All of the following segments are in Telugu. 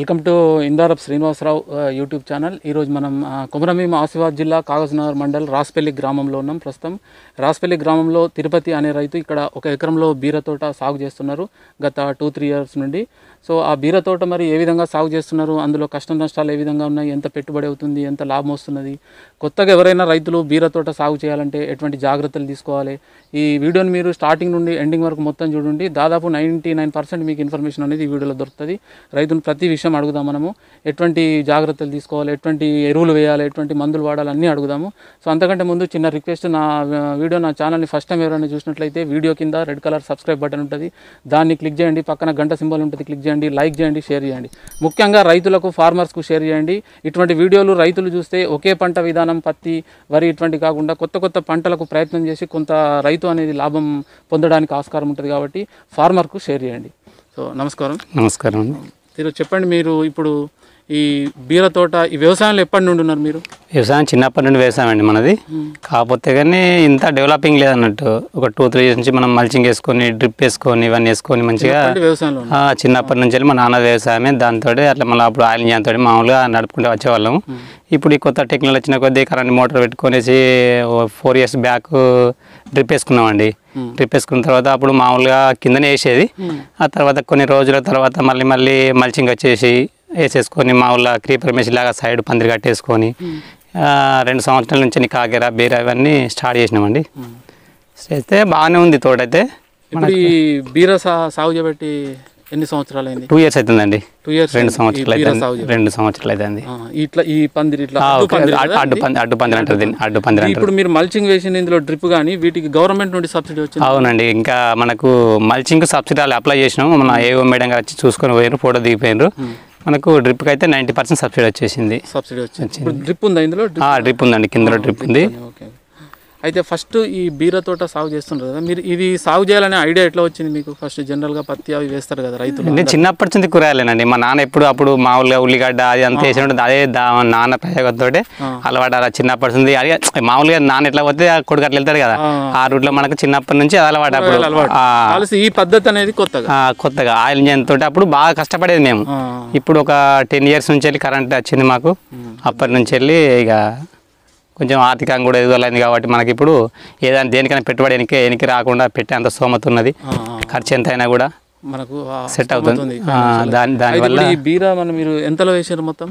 వెల్కమ్ టు ఇందారప్ శ్రీనివాసరావు యూట్యూబ్ ఛానల్ ఈరోజు మనం కుమరమీమ ఆశీర్వాద్ జిల్లా కాగజ్నగర్ మండల్ రాస్పల్లి గ్రామంలో ఉన్నాం ప్రస్తుతం రాస్పల్లి గ్రామంలో తిరుపతి అనే రైతు ఇక్కడ ఒక ఎకరంలో బీరతోట సాగు చేస్తున్నారు గత టూ త్రీ ఇయర్స్ నుండి సో ఆ బీరతోట మరి ఏ విధంగా సాగు చేస్తున్నారు అందులో కష్ట నష్టాలు ఏ విధంగా ఉన్నాయి ఎంత పెట్టుబడి అవుతుంది ఎంత లాభం వస్తున్నది కొత్తగా ఎవరైనా రైతులు బీరతోట సాగు చేయాలంటే ఎటువంటి జాగ్రత్తలు తీసుకోవాలి ఈ వీడియోని మీరు స్టార్టింగ్ నుండి ఎండింగ్ వరకు మొత్తం చూడండి దాదాపు నైంటీ నైన్ పర్సెంట్ మీకు ఇన్ఫర్మేషన్ అనేది ఈ వీడియోలో దొరుకుతుంది రైతును ప్రతి విషయం కొంచెం అడుగుదాం మనము ఎటువంటి జాగ్రత్తలు తీసుకోవాలి ఎటువంటి ఎరువులు వేయాలి ఎటువంటి మందులు వాడాలి అన్నీ అడుగుదాము సో అంతకంటే ముందు చిన్న రిక్వెస్ట్ నా వీడియో నా ఛానల్ని ఫస్ట్ టైం ఎవరైనా చూసినట్లయితే వీడియో కింద రెడ్ కలర్ సబ్స్క్రైబ్ బటన్ ఉంటుంది దాన్ని క్లిక్ చేయండి పక్కన గంట సింబల్ ఉంటుంది క్లిక్ చేయండి లైక్ చేయండి షేర్ చేయండి ముఖ్యంగా రైతులకు ఫార్మర్స్కు షేర్ చేయండి ఇటువంటి వీడియోలు రైతులు చూస్తే ఒకే పంట విధానం పత్తి వరి ఇటువంటి కాకుండా కొత్త కొత్త పంటలకు ప్రయత్నం చేసి కొంత రైతు అనేది లాభం పొందడానికి ఆస్కారం ఉంటుంది కాబట్టి ఫార్మర్కు షేర్ చేయండి సో నమస్కారం నమస్కారం అండి మీరు చెప్పండి మీరు ఇప్పుడు ఈ బీర తోట ఈ వ్యవసాయంలో ఎప్పటి నుండి ఉన్నారు మీరు వ్యవసాయం చిన్నప్పటి నుండి వ్యవసాయం అండి మనది కాకపోతే కానీ ఇంత డెవలపింగ్ లేదన్నట్టు ఒక టూ త్రీ ఇయర్స్ నుంచి మనం మల్చింగ్ వేసుకొని డ్రిప్ వేసుకొని ఇవన్నీ వేసుకొని మంచిగా చిన్నప్పటి నుంచి వెళ్ళి మా నాన్న వ్యవసాయమే దాంతో అట్లా మళ్ళీ అప్పుడు ఆయిల్ జాన్తో మామూలుగా నడుపుకుంటూ వచ్చేవాళ్ళం ఇప్పుడు ఈ కొత్త టెక్నాలజీ వచ్చిన కొద్దీ కరెంట్ మోటార్ పెట్టుకునేసి ఫోర్ ఇయర్స్ బ్యాక్ డ్రిప్ వేసుకున్నామండి డ్రిప్ వేసుకున్న తర్వాత అప్పుడు మామూలుగా కిందనే వేసేది ఆ తర్వాత కొన్ని రోజుల తర్వాత మళ్ళీ మళ్ళీ మల్చింగ్ వచ్చేసి వేసేసుకొని మామూలుగా క్రీపర్ మెషిన్ లాగా సైడ్ పందిరి కట్టేసుకొని రెండు సంవత్సరాల నుంచి కాకేర బీర ఇవన్నీ స్టార్ట్ చేసినామండి చేస్తే బాగానే ఉంది తోటైతే బీర సాగు చేపట్టి ఎన్ని సంవత్సరాలు అయింది టూ ఇయర్స్ అవుతుందండి టూ ఇయర్స్ రెండు సంవత్సరాలు అయితే రెండు సంవత్సరాలు అయితే ఇట్లా ఈ పందిరి ఇట్లా అడ్డు పంది అడ్డు పందిరి అంటారు దీన్ని అడ్డు పందిరి ఇప్పుడు మీరు మల్చింగ్ వేసిన ఇందులో డ్రిప్ కానీ వీటికి గవర్నమెంట్ నుండి సబ్సిడీ వచ్చింది అవునండి ఇంకా మనకు మల్చింగ్ సబ్సిడీ అప్లై చేసినాము మన ఏవో hmm. మేడం గారు వచ్చి చూసుకొని పోయినారు ఫోటో దిగిపోయినారు hmm. మనకు డ్రిప్కి అయితే నైంటీ పర్సెంట్ సబ్సిడీ వచ్చేసింది సబ్సిడీ వచ్చింది డ్రిప్ ఉందా ఇందులో డ్రిప్ ఉందండి కిందలో డ్రిప్ ah, ఉంది అయితే ఫస్ట్ ఈ బీర తోట సాగు చేస్తుంటారు కదా మీరు ఇది సాగు చేయాలనే ఐడియా ఎట్లా వచ్చింది మీకు ఫస్ట్ జనరల్గా పత్తి అవి వేస్తారు కదా రైతులు నేను చిన్నప్పటి నుంచి కూరగాయలేనండి మా నాన్న ఎప్పుడు అప్పుడు మామూలుగా ఉల్లిగడ్డ అది అంతా వేసి అదే నాన్న ప్రయోగంతో అలవాటు అలా చిన్నప్పటి నుంచి అదే మామూలుగా నాన్న ఎట్లా పోతే కొడుకు అట్లా వెళ్తాడు కదా ఆ రూట్లో మనకు చిన్నప్పటి నుంచి అది అలవాటు అప్పుడు ఈ పద్ధతి అనేది కొత్తగా కొత్తగా ఆయిల్ ఇంజన్ తోటి అప్పుడు బాగా కష్టపడేది మేము ఇప్పుడు ఒక టెన్ ఇయర్స్ నుంచి వెళ్ళి కరెంట్ వచ్చింది మాకు అప్పటి నుంచి వెళ్ళి ఇక కొంచెం ఆర్థికంగా కూడా ఎదుగుదలైంది కాబట్టి మనకి ఇప్పుడు ఏదైనా దేనికైనా పెట్టుబడి వెనక వెనక్కి రాకుండా పెట్టే అంత స్తోమత ఉన్నది ఖర్చు ఎంత అయినా కూడా మనకు సెట్ అవుతుంది దాని దానివల్ల బీరా మనం మీరు ఎంతలో వేసారు మొత్తం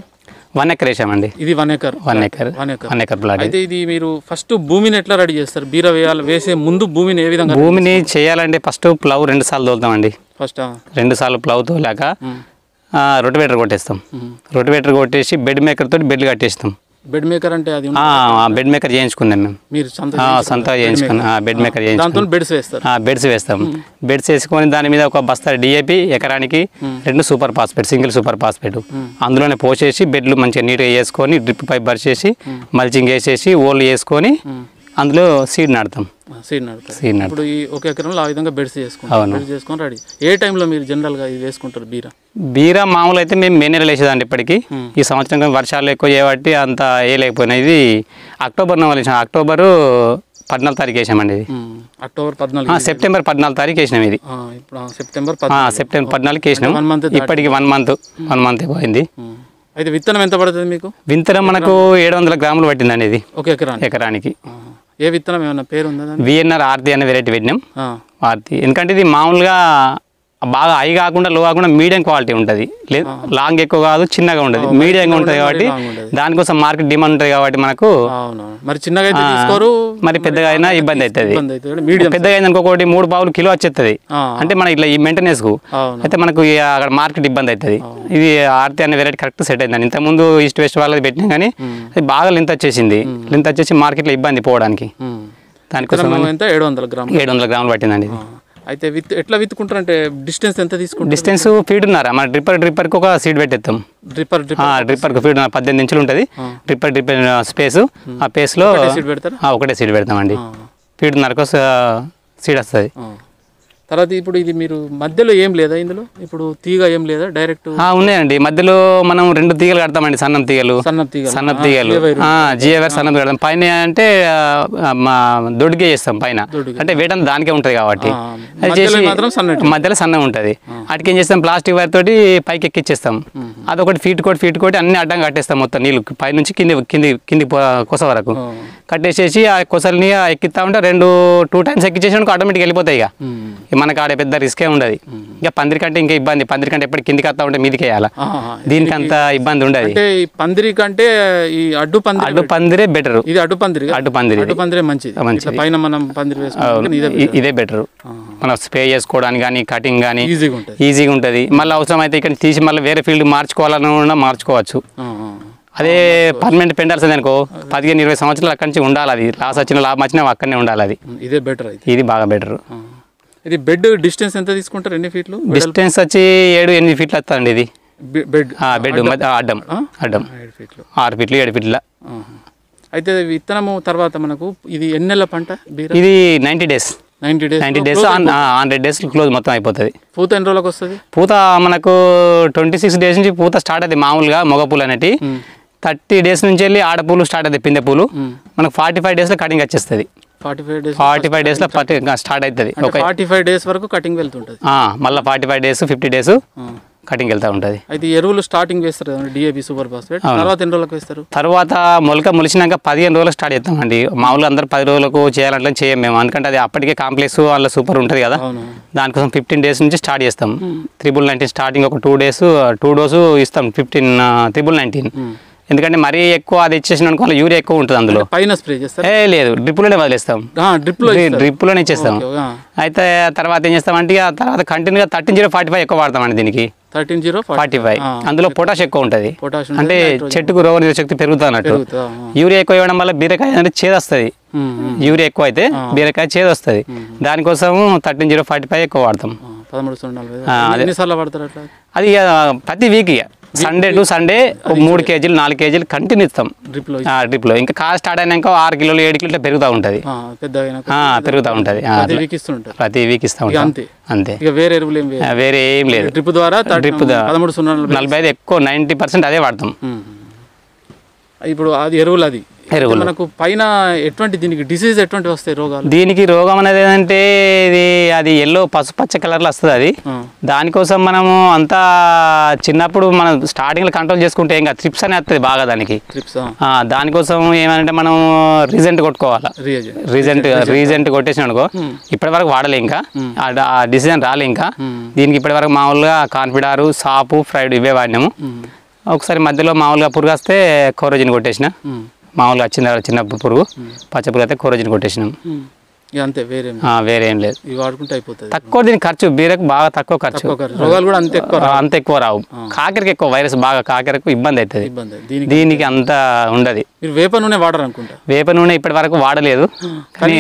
వన్ ఎకర్ వేసామండి ఇది one acre one acre one acre plot అయితే ఇది మీరు ఫస్ట్ భూమిని ఎట్లా రెడీ చేస్తారు బీరా వేయాలి వేసే ముందు భూమిని ఏ విధంగా భూమిని చేయాలంటే ఫస్ట్ ప్లవ్ రెండు సార్లు తోలుతామండి ఫస్ట్ రెండు సార్లు ప్లవ్ తోలాక రొటివేటర్ కొట్టేస్తాం రొటివేటర్ కొట్టేసి బెడ్ మేకర్ తోటి బెడ్లు కట్టేస్తాం బెడ్ మేకర్ అంటే అది బెడ్ మేకర్ చేయించుకున్నాం మేము మీరు సొంత చేయించుకున్నాం బెడ్ మేకర్ బెడ్స్ బెడ్స్ వేస్తాం బెడ్స్ hmm. వేసుకొని దాని మీద ఒక బస్తా డిఏపి ఎకరానికి hmm. రెండు super phosphate single super phosphate అందులోనే పోసేసి బెడ్లు మంచిగా నీట్గా వేసుకొని డ్రిప్ పైప్ పరిచేసి మల్చింగ్ వేసేసి ఓళ్ళు వేసుకొని hmm. అందులో సీడ్ నాడతాం సీడ్ నాడతాం సీడ్ ఇప్పుడు ఈ ఒక ఎకరంలో ఆ విధంగా బెడ్స్ చేసుకుంటాం బెడ్స్ చేసుకొని రెడీ ఏ టైంలో మీరు జనరల్గా ఇది వేసుకుంటారు బీరా బీరా మామూలు అయితే మేము మే నెలలో వేసేదండి ఇప్పటికీ ఈ సంవత్సరం వర్షాలు ఎక్కువ చేయబట్టి అంత వేయలేకపోయినాయి ఇది అక్టోబర్ నెల వేసాం అక్టోబరు పద్నాలుగు తారీఖు వేసామండి ఇది అక్టోబర్ పద్నాలుగు సెప్టెంబర్ పద్నాలుగు తారీఖు వేసినాం ఇది సెప్టెంబర్ సెప్టెంబర్ పద్నాలుగు వేసినాం వన్ మంత్ ఇప్పటికి వన్ మంత్ వన్ మంత్ పోయింది అయితే విత్తనం ఎంత పడుతుంది మీకు విత్తనం మనకు ఏడు వందల గ్రాములు పట్టిందండి ఇది ఒక ఎకరానికి ఎకరానికి ఏ విత్తనం ఏమైనా పేరు ఉందా విఎన్ఆర్ ఆర్తి అనే వెరైటీ పెట్టినాం ఆర్తి ఎందుకంటే ఇది మామూలుగా బాగా హై కాకుండా లో కాకుండా మీడియం క్వాలిటీ ఉంటుంది లాంగ్ ఎక్కువ కాదు చిన్నగా ఉంటుంది మీడియంగా ఉంటుంది కాబట్టి దానికోసం మార్కెట్ డిమాండ్ ఉంటుంది కాబట్టి మనకు మరి చిన్నగా తీసుకోరు మరి పెద్దగా అయినా ఇబ్బంది అవుతుంది పెద్దగా అయింది ఇంకొకటి మూడు పావులు కిలో వచ్చేస్తుంది అంటే మన ఇట్లా ఈ మెయింటెనెన్స్ కు అయితే మనకు అక్కడ మార్కెట్ ఇబ్బంది అవుతుంది ఇది ఆర్తి అనే వెరైటీ కరెక్ట్ సెట్ అయింది ఇంత ముందు ఈస్ట్ వెస్ట్ వాళ్ళది పెట్టినా కానీ అది బాగా లింత వచ్చేసింది లింత వచ్చేసి మార్కెట్లో ఇబ్బంది పోవడానికి దానికోసం ఏడు వందల గ్రాములు పట్టిందండి అయితే విత్ ఎట్లా విత్తుకుంటారు అంటే డిస్టెన్స్ ఎంత తీసుకుంటారు డిస్టెన్స్ ఫీడ్ ఉన్నారా మన డ్రిప్పర్ డ్రిప్పర్కి ఒక సీడ్ పెట్టేస్తాం డ్రిప్పర్ డ్రిప్పర్ ఫీడ్ పద్దెనిమిది ఇంచులు ఉంటుంది డ్రిప్పర్ డ్రిప్ స్పేస్ ఆ స్పేస్లో hmm. ఒకటే సీడ్ పెడతామండి ఫీడ్ ఉన్నారా సీడ్ వస్తుంది తర్వాత ఇప్పుడు ఇది మీరు మధ్యలో ఏం లేదా ఇందులో ఇప్పుడు తీగ ఏం లేదా డైరెక్ట్ ఉన్నాయండి మధ్యలో మనం రెండు తీగలు కడతామండి సన్నం తీగలు సన్నం తీగలు సన్నం తీగలు సన్నం కడతాం పైన అంటే మా దొడ్గే చేస్తాం పైన అంటే వేటం దానికే ఉంటది కాబట్టి మధ్యలో సన్నం ఉంటది అటుకేం చేస్తాం ప్లాస్టిక్ వైర్ తోటి పైకి ఎక్కిచ్చేస్తాం అదొకటి ఫీట్ కోటి ఫీట్ కోటి అన్ని అడ్డం కట్టేస్తాం మొత్తం నీళ్ళు పైనుంచి కింది కింది కింది కోసం వరకు కట్టేసేసి ఆ కొసలిని ఎక్కిస్తా ఉంటే రెండు టూ టైమ్స్ ఎక్కిచ్చేసి ఆటోమేటిక్ వెళ్ళిపోతాయి ఇక మనకు ఆడే పెద్ద రిస్కే ఉండదు ఇక పందిరి కంటే ఇంకా ఇబ్బంది పందిరి కంటే ఎప్పటికి కిందికి వస్తా ఉంటే మీదికి వేయాలి దీనికి అంత ఇబ్బంది ఉండదు పందిరి కంటే ఈ అడ్డు పందిరి అడ్డు పందిరే బెటర్ ఇది అడ్డు పందిరి అడ్డు పందిరి అడ్డు పందిరే మంచిది మంచి పైన మనం పందిరి ఇదే బెటర్ మనం స్ప్రే చేసుకోవడానికి కానీ కటింగ్ కానీ ఈజీగా ఉంటుంది ఈజీగా ఉంటుంది మళ్ళీ అవసరం అయితే ఇక్కడ తీసి మళ్ళీ వేరే ఫీల్డ్ మార్చుకోవాలని మార్చుకోవచ్చు అదే పర్మనెంట్ పెండాల్సింది అనుకో పదిహేను ఇరవై సంవత్సరాలు అక్కడి నుంచి ఉండాలి అది లాస్ వచ్చిన లాభం వచ్చినా అక్కడనే ఉండాలి అది ఇదే బెటర్ ఇది బాగా బెటర్ ఇది బెడ్ డిస్టెన్స్ ఎంత తీసుకుంటారు ఎన్ని ఫీట్లు డిస్టెన్స్ వచ్చి ఏడు ఎనిమిది ఫీట్లు వస్తుందండి ఇది బెడ్ బెడ్ అడ్డం అడ్డం ఫీట్లు ఆరు ఫీట్లు ఏడు ఫీట్ల అయితే విత్తనము తర్వాత మనకు ఇది ఎన్ని నెలల పంట ఇది ninety days ninety days ninety days hundred days close మొత్తం అయిపోతుంది పూత ఎన్ని రోజులకు వస్తుంది పూత మనకు ట్వంటీ సిక్స్ డేస్ నుంచి పూత స్టార్ట్ అయింది మామూలుగా మొగపూలు అనేటి థర్టీ డేస్ నుంచి వెళ్ళి ఆడపూలు స్టార్ట్ అవుతుంది పిందె పూలు మనకు ఫార్టీ ఫైవ్ డేస్లో కటింగ్ వచ్చేస్తుంది forty five days forty five డేస్లో స్టార్ట్ అవుతుంది ఒక ఫార్టీ ఫైవ్ డేస్ వరకు కటింగ్ వెళ్తుంటుంది మళ్ళీ forty five days fifty days cutting వెళ్తూ ఉంటుంది అయితే ఎరువులు స్టార్టింగ్ వేస్తారు సూపర్ తర్వాత ఎన్ని రోజులకు వేస్తారు తర్వాత మొలక మొలిచినాక పదిహేను రోజులు స్టార్ట్ చేస్తామండి మామూలు అందరు పది రోజులకు చేయాలంటే చేయం మేము ఎందుకంటే అది అప్పటికే కాంప్లెక్స్ వాళ్ళ సూపర్ ఉంటుంది కదా దానికోసం ఫిఫ్టీన్ డేస్ నుంచి స్టార్ట్ చేస్తాం త్రిబుల్ నైన్టీన్ స్టార్టింగ్ ఒక టూ డేస్ టూ డోసు ఇస్తాం ఫిఫ్టీన్ త్రిబుల్ నైన్టీన్ ఎందుకంటే మరీ ఎక్కువ అది ఇచ్చేసిన అనుకోవాలి యూరియా ఎక్కువ ఉంటుంది అందులో పైన స్ప్రే ఏ లేదు డ్రిప్లోనే వదిలేస్తాం డ్రిప్లో డ్రిప్లోనే ఇచ్చేస్తాం అయితే తర్వాత ఏం చేస్తాం అంటే తర్వాత కంటిన్యూగా థర్టీన్ జీరో ఫార్టీ ఫైవ్ ఎక్కువ అండి దీనికి థర్టీన్ జీరో ఫార్టీ ఫైవ్ అందులో పొటాష్ ఎక్కువ ఉంటుంది అంటే చెట్టుకు రోగ నిరోధశక్తి పెరుగుతున్నట్టు యూరియా ఎక్కువ ఇవ్వడం వల్ల బీరకాయ అనేది చేదొస్తుంది యూరియా ఎక్కువ అయితే బీరకాయ చేదొస్తుంది దానికోసం థర్టీన్ జీరో ఫార్టీ ఫైవ్ ఎక్కువ వాడతాం అది ప్రతి వీక్ ఇక సండే టు సండే మూడు కేజీలు నాలుగు కేజీలు కంటిన్యూ ఇస్తాం డ్రిప్లో ఇంకా కాస్ట్ స్టార్ట్ అయినాక ఆరు కిలోలు ఏడు కిలో పెరుగుతూ ఉంటుంది పెరుగుతూ ఉంటుంది ప్రతి వీక్ ఇస్తూ ఉంటుంది అంతే వేరే వేరే ఏం లేదు డ్రిప్ ద్వారా డ్రిప్ నలభై ఐదు ఎక్కువ నైన్టీ పర్సెంట్ అదే వాడతాం ఇప్పుడు అది ఎరువులు అది మనకు పైన ఎటువంటి దీనికి డిసీజ్ ఎటువంటి వస్తాయి రోగాలు దీనికి రోగం అనేది ఏంటంటే ఇది అది ఎల్లో పసుపచ్చ కలర్లో వస్తుంది అది దానికోసం మనము అంతా చిన్నప్పుడు మనం స్టార్టింగ్లో కంట్రోల్ చేసుకుంటే ఇంకా త్రిప్స్ అనే వస్తుంది బాగా దానికి దానికోసం ఏమంటే మనం రీజెంట్ కొట్టుకోవాలి రీజెంట్ రీజెంట్ కొట్టేసిన అనుకో hmm. ఇప్పటి వరకు వాడలే ఇంకా hmm. ఆ డిసిజన్ రాలే ఇంకా hmm. దీనికి ఇప్పటి వరకు మామూలుగా కాన్ఫిడారు సాపు ఫ్రైడ్ ఇవే వాడినాము ఒకసారి మధ్యలో మామూలుగా పురుగు వస్తే కోరోజిన్ కొట్టేసిన మామూలుగా చిన్న చిన్న పురుగు పచ్చపురుగు అయితే కోరోజిన్ కొట్టేసినాం అంతే వేరే వేరేం లేదు ఇవి వాడుకుంటే అయిపోతుంది తక్కువ దీని ఖర్చు బీరకు బాగా తక్కువ ఖర్చు రోగాలు కూడా అంత ఎక్కువ అంత ఎక్కువ రావు కాకరకి ఎక్కువ వైరస్ బాగా కాకరకు ఇబ్బంది అవుతుంది ఇబ్బంది దీనికి అంత ఉండదు మీరు వేప నూనె వాడరు అనుకుంటా వేప నూనె ఇప్పటి వరకు వాడలేదు కానీ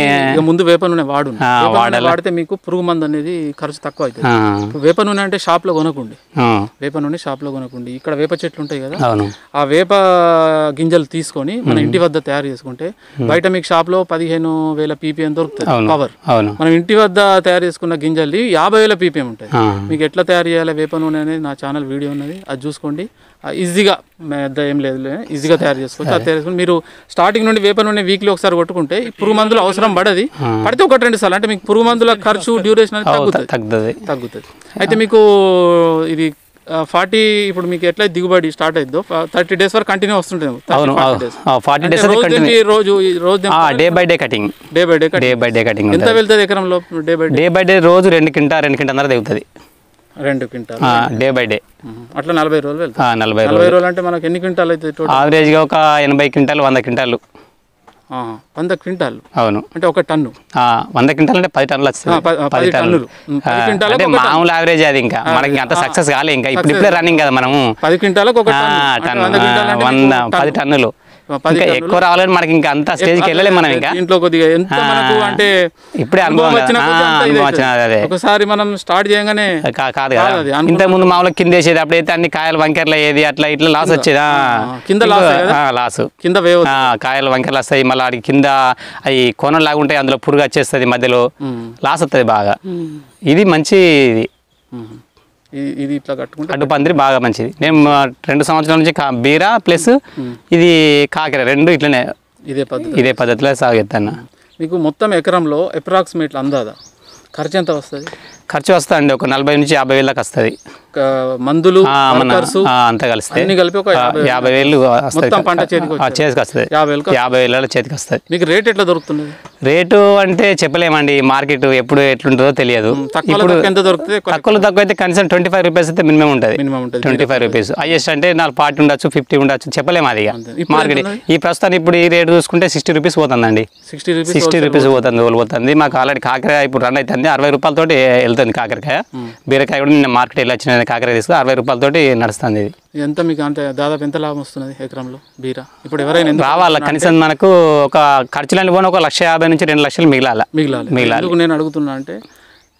ముందు వేప నూనె వాడు వాడితే మీకు పురుగు మందు అనేది ఖర్చు తక్కువ అవుతుంది వేప నూనె అంటే షాప్ లో కొనకండి వేప నూనె షాప్ లో కొనకండి ఇక్కడ వేప చెట్లు ఉంటాయి కదా ఆ వేప గింజలు తీసుకొని మన ఇంటి వద్ద తయారు చేసుకుంటే బయట మీకు షాప్ లో పదిహేను వేల పీపీఎం దొరుకుతుంది వస్తుంది పవర్ మనం ఇంటి వద్ద తయారు చేసుకున్న గింజల్ని యాభై వేల పీపీఎం ఉంటాయి మీకు ఎట్లా తయారు చేయాలి వేప నూనె అనేది నా ఛానల్ వీడియో ఉన్నది అది చూసుకోండి ఈజీగా పెద్ద ఏం లేదు ఈజీగా తయారు చేసుకోవచ్చు అది తయారు మీరు స్టార్టింగ్ నుండి వేప నూనె వీక్లీ ఒకసారి కొట్టుకుంటే పురుగు మందులు అవసరం పడది పడితే ఒకటి రెండు సార్లు అంటే మీకు పురుగు మందుల ఖర్చు డ్యూరేషన్ అనేది తగ్గుతుంది తగ్గుతుంది అయితే మీకు ఇది ఫార్టీ ఇప్పుడు మీకు ఎట్లా దిగుబడి స్టార్ట్ అయిద్దో థర్టీ డేస్ వరకు కంటిన్యూ వస్తుంటుంది ఫార్టీ డేస్ రోజు రోజు day by day cutting day by day day by day cutting ఎంత వెళ్తుంది ఎకరంలో day by day by day రోజు రెండు కింటా రెండు కింటా అన్నర దిగుతుంది రెండు క్వింటాల్ డే బై డే అట్లా నలభై రోజులు నలభై నలభై రోజులు అంటే మనకు ఎన్ని క్వింటాల్ అయితే ఆవరేజ్గా ఒక ఎనభై క్వింటాలు వంద క్వింటాలు వంద క్వింటాల్ అవును అంటే ఒక టన్ను వంద క్వింటాల్ అంటే పది టన్నులు వస్తుంది పది టన్నులు అంటే మామూలు యావరేజ్ అది ఇంకా మనకి అంత సక్సెస్ కాలే ఇంకా ఇప్పుడు ఇప్పుడే రన్నింగ్ కదా మనము పది క్వింటాల్ వంద పది టన్నులు ఎక్కువ రావాలని మనకి ఇంకా అంత స్టేజ్కి వెళ్ళలేము మనం ఇంకా ఇంట్లో కొద్దిగా ఎంత అంటే ఇప్పుడే అనుభవం వచ్చిన ఒకసారి మనం స్టార్ట్ చేయగానే కాదు కదా ఇంత ముందు మామూలుగా కింద వేసేది అప్పుడైతే అన్ని కాయలు వంకర్లు అయ్యేది అట్లా ఇట్లా లాస్ వచ్చేదా కింద లాస్ కింద కాయలు వంకర్లు వస్తాయి మళ్ళీ ఆడికి కింద అవి కొనలాగా ఉంటాయి అందులో పురుగు వచ్చేస్తుంది మధ్యలో లాస్ వస్తుంది బాగా ఇది మంచి ఇది ఇది ఇట్లా కట్టుకుంటే అడ్డు పందిరి బాగా మంచిది నేను రెండు సంవత్సరాల నుంచి బీరా ప్లస్ ఇది కాకర రెండు ఇట్లనే ఇదే పద్ధతి ఇదే పద్ధతిలో సాగుతాను మీకు మొత్తం ఎకరంలో అప్రాక్సిమేట్లు అందాదా ఖర్చు ఎంత వస్తుంది ఖర్చు వస్తుంది అండి ఒక నలభై నుంచి యాభై వేలకు వస్తుంది మందులు కలిపి ఒక యాభై వేలు పంట చేతికి యాభై వేల చేతికి వస్తుంది మీకు రేట్ ఎట్లా దొరుకుతుంది రేటు అంటే చెప్పలేమండి మార్కెట్ ఎప్పుడు ఎట్లుంటుందో తెలియదు ఇప్పుడు తక్కువలో తక్కువ అయితే కనీసం ట్వంటీ ఫైవ్ రూపీస్ అయితే మినిమం ఉంటుంది ట్వంటీ ఫైవ్ రూపీస్ హైయెస్ట్ అంటే నాకు ఫార్టీ ఉండొచ్చు ఫిఫ్టీ ఉండొచ్చు చెప్పలేము అది మార్కెట్ ఈ ప్రస్తుతానికి ఇప్పుడు ఈ రేటు చూసుకుంటే సిక్స్టీ రూపీస్ పోతుందండి సిక్స్టీ రూపీస్ సిక్స్టీ రూపీస్ పోతుంది పోతుంది మాకు ఆల్రెడీ కాకరకాయ ఇప్పుడు రన్ అవుతుంది అరవై రూపాయలతో వెళ్తుంది కాకరకాయ బీరకాయ కూడా నిన్న మార్కెట్ వెళ్ళి వచ్చిన నేను కాకర తీసుకుని అరవై రూపాయలతోటి నడుస్తుంది ఇది ఎంత మీకు అంటే దాదాపు ఎంత లాభం వస్తున్నది ఎకరంలో బీరా ఇప్పుడు ఎవరైనా రావాలా కనీసం మనకు ఒక ఖర్చులని పోనీ ఒక లక్ష యాభై నుంచి రెండు లక్షలు మిగిలాల మిగిలాలి మిగిలాలి నేను అడుగుతున్నా అంటే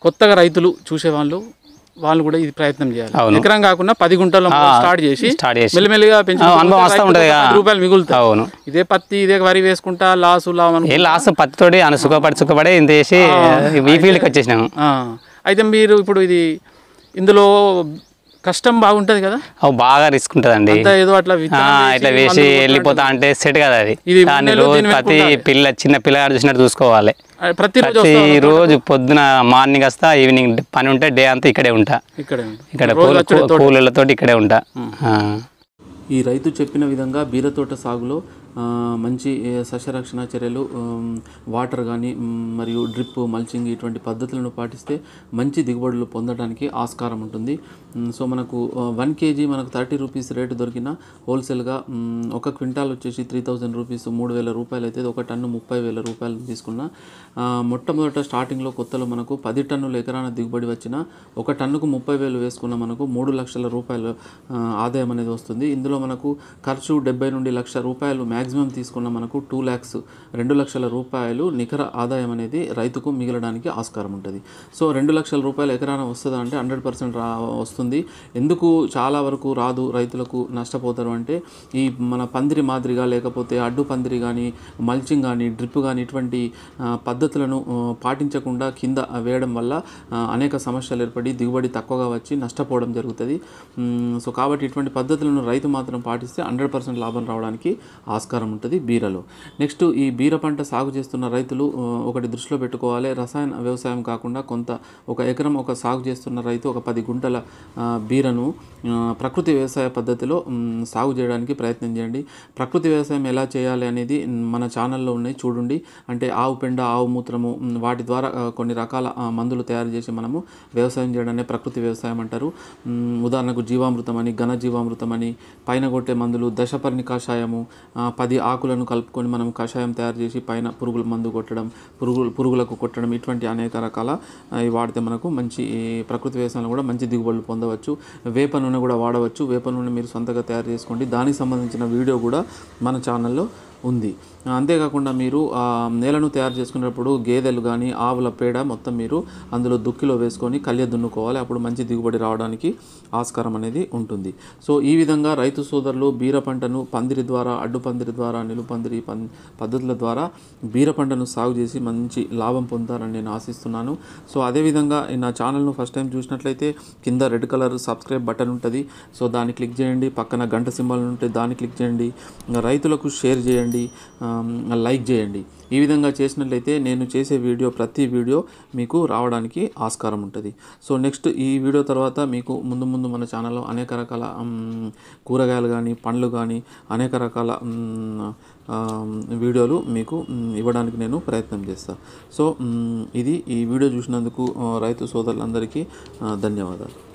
కొత్తగా రైతులు చూసేవాళ్ళు వాళ్ళు కూడా ఇది ప్రయత్నం చేయాలి ఎకరం కాకుండా పది గుంటల్లో స్టార్ట్ చేసి స్టార్ట్ చేసి మెల్లిమెల్లిగా పెంచి రూపాయలు మిగులుతా అవును ఇదే పత్తి ఇదే వరి వేసుకుంటా లాస్ లాభం ఏ లాస్ పత్తితోటి ఆయన సుఖపడి సుఖపడే ఇంత చేసి ఈ ఫీల్డ్కి వచ్చేసినాము అయితే మీరు ఇప్పుడు ఇది ఇందులో కష్టం బాగుంటది కదా బాగా రిస్క్ ఉంటదండి ఇట్లా వేసి వెళ్ళిపోతా అంటే సెట్ కదా అది దాని రోజు ప్రతి పిల్ల చిన్న పిల్లగాడు చూసినట్టు చూసుకోవాలి ప్రతి రోజు పొద్దున మార్నింగ్ వస్తా ఈవినింగ్ పని ఉంటే డే అంతా ఇక్కడే ఉంటా ఇక్కడ కూలీలతో ఇక్కడే ఉంటా ఈ రైతు చెప్పిన విధంగా బీరతోట సాగులో మంచి సస్యరక్షణ చర్యలు వాటర్ కానీ మరియు డ్రిప్ మల్చింగ్ ఇటువంటి పద్ధతులను పాటిస్తే మంచి దిగుబడులు పొందడానికి ఆస్కారం ఉంటుంది సో మనకు వన్ కేజీ మనకు థర్టీ రూపీస్ రేటు దొరికిన హోల్సేల్గా ఒక క్వింటాల్ వచ్చేసి త్రీ థౌజండ్ రూపీస్ మూడు వేల రూపాయలు అయితే ఒక టన్ను ముప్పై వేల రూపాయలు తీసుకున్న మొట్టమొదట స్టార్టింగ్లో కొత్తలో మనకు పది టన్నుల ఎకరాన దిగుబడి వచ్చిన ఒక టన్నుకు ముప్పై వేలు వేసుకున్న మనకు మూడు లక్షల రూపాయలు ఆదాయం అనేది వస్తుంది ఇందులో మనకు ఖర్చు డెబ్బై నుండి లక్ష రూపాయలు మ్యాక్సిమం మ్యాక్సిమం తీసుకున్న మనకు టూ ల్యాక్స్ రెండు లక్షల రూపాయలు నికర ఆదాయం అనేది రైతుకు మిగలడానికి ఆస్కారం ఉంటుంది సో రెండు లక్షల రూపాయలు ఎకరాన వస్తుందా అంటే హండ్రెడ్ పర్సెంట్ రా వస్తుంది ఎందుకు చాలా వరకు రాదు రైతులకు నష్టపోతారు అంటే ఈ మన పందిరి మాదిరిగా లేకపోతే అడ్డు పందిరి కానీ మల్చింగ్ కానీ డ్రిప్ కానీ ఇటువంటి పద్ధతులను పాటించకుండా కింద వేయడం వల్ల అనేక సమస్యలు ఏర్పడి దిగుబడి తక్కువగా వచ్చి నష్టపోవడం జరుగుతుంది సో కాబట్టి ఇటువంటి పద్ధతులను రైతు మాత్రం పాటిస్తే హండ్రెడ్ పర్సెంట్ లాభం రావడానికి ఆస్కారం ఆస్కారం ఉంటుంది బీరలో నెక్స్ట్ ఈ బీర పంట సాగు చేస్తున్న రైతులు ఒకటి దృష్టిలో పెట్టుకోవాలి రసాయన వ్యవసాయం కాకుండా కొంత ఒక ఎకరం ఒక సాగు చేస్తున్న రైతు ఒక పది గుంటల బీరను ప్రకృతి వ్యవసాయ పద్ధతిలో సాగు చేయడానికి ప్రయత్నం చేయండి ప్రకృతి వ్యవసాయం ఎలా చేయాలి అనేది మన ఛానల్లో ఉన్నాయి చూడండి అంటే ఆవు పెండ ఆవు మూత్రము వాటి ద్వారా కొన్ని రకాల మందులు తయారు చేసి మనము వ్యవసాయం చేయడానికి ప్రకృతి వ్యవసాయం అంటారు ఉదాహరణకు జీవామృతం అని ఘన జీవామృతం అని పైన కొట్టే మందులు దశపర్ణి కషాయము పది ఆకులను కలుపుకొని మనం కషాయం తయారు చేసి పైన పురుగుల మందు కొట్టడం పురుగులు పురుగులకు కొట్టడం ఇటువంటి అనేక రకాల వాడితే మనకు మంచి ప్రకృతి వ్యవసాయంలో కూడా మంచి దిగుబడులు పొందవచ్చు వేప నూనె కూడా వాడవచ్చు వేప నూనె మీరు సొంతగా తయారు చేసుకోండి దానికి సంబంధించిన వీడియో కూడా మన ఛానల్లో ఉంది అంతేకాకుండా మీరు నేలను తయారు చేసుకునేటప్పుడు గేదెలు కానీ ఆవుల పేడ మొత్తం మీరు అందులో దుక్కిలో వేసుకొని కలియ దున్నుకోవాలి అప్పుడు మంచి దిగుబడి రావడానికి ఆస్కారం అనేది ఉంటుంది సో ఈ విధంగా రైతు సోదరులు బీర పంటను పందిరి ద్వారా అడ్డు పందిరి ద్వారా నిలుపందిరి పందిరి పద్ధతుల ద్వారా బీర పంటను సాగు చేసి మంచి లాభం పొందారని నేను ఆశిస్తున్నాను సో అదేవిధంగా నా ఛానల్ను ఫస్ట్ టైం చూసినట్లయితే కింద రెడ్ కలర్ సబ్స్క్రైబ్ బటన్ ఉంటుంది సో దాన్ని క్లిక్ చేయండి పక్కన గంట సింబల్ ఉంటే దాన్ని క్లిక్ చేయండి రైతులకు షేర్ చేయండి చేయండి లైక్ చేయండి ఈ విధంగా చేసినట్లయితే నేను చేసే వీడియో ప్రతి వీడియో మీకు రావడానికి ఆస్కారం ఉంటుంది సో నెక్స్ట్ ఈ వీడియో తర్వాత మీకు ముందు ముందు మన ఛానల్లో అనేక రకాల కూరగాయలు కానీ పండ్లు కానీ అనేక రకాల వీడియోలు మీకు ఇవ్వడానికి నేను ప్రయత్నం చేస్తాను సో ఇది ఈ వీడియో చూసినందుకు రైతు సోదరులందరికీ ధన్యవాదాలు